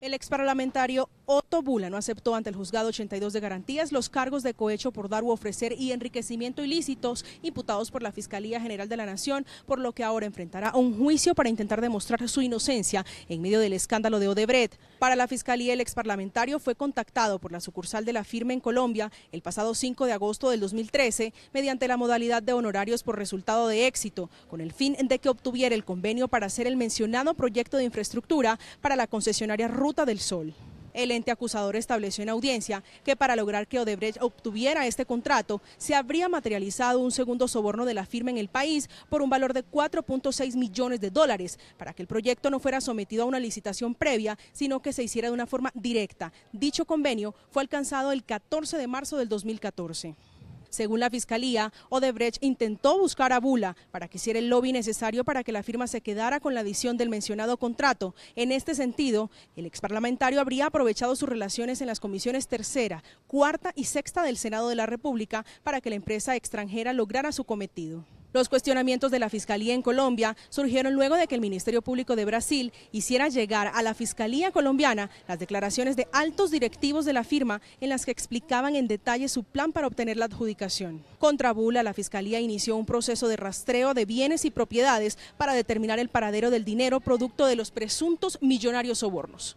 El exparlamentario Otto Bula no aceptó ante el juzgado 82 de garantías los cargos de cohecho por dar u ofrecer y enriquecimiento ilícitos imputados por la Fiscalía General de la Nación, por lo que ahora enfrentará un juicio para intentar demostrar su inocencia en medio del escándalo de Odebrecht. Para la Fiscalía, el exparlamentario fue contactado por la sucursal de la firma en Colombia el pasado 5 de agosto del 2013 mediante la modalidad de honorarios por resultado de éxito, con el fin de que obtuviera el convenio para hacer el mencionado proyecto de infraestructura para la concesionaria del Sol. El ente acusador estableció en audiencia que para lograr que Odebrecht obtuviera este contrato, se habría materializado un segundo soborno de la firma en el país por un valor de 4.6 millones de dólares, para que el proyecto no fuera sometido a una licitación previa, sino que se hiciera de una forma directa. Dicho convenio fue alcanzado el 14 de marzo del 2014. Según la Fiscalía, Odebrecht intentó buscar a Bula para que hiciera el lobby necesario para que la firma se quedara con la adición del mencionado contrato. En este sentido, el exparlamentario habría aprovechado sus relaciones en las comisiones tercera, cuarta y sexta del Senado de la República para que la empresa extranjera lograra su cometido. Los cuestionamientos de la Fiscalía en Colombia surgieron luego de que el Ministerio Público de Brasil hiciera llegar a la Fiscalía colombiana las declaraciones de altos directivos de la firma en las que explicaban en detalle su plan para obtener la adjudicación. Contra Bula, la Fiscalía inició un proceso de rastreo de bienes y propiedades para determinar el paradero del dinero producto de los presuntos millonarios sobornos.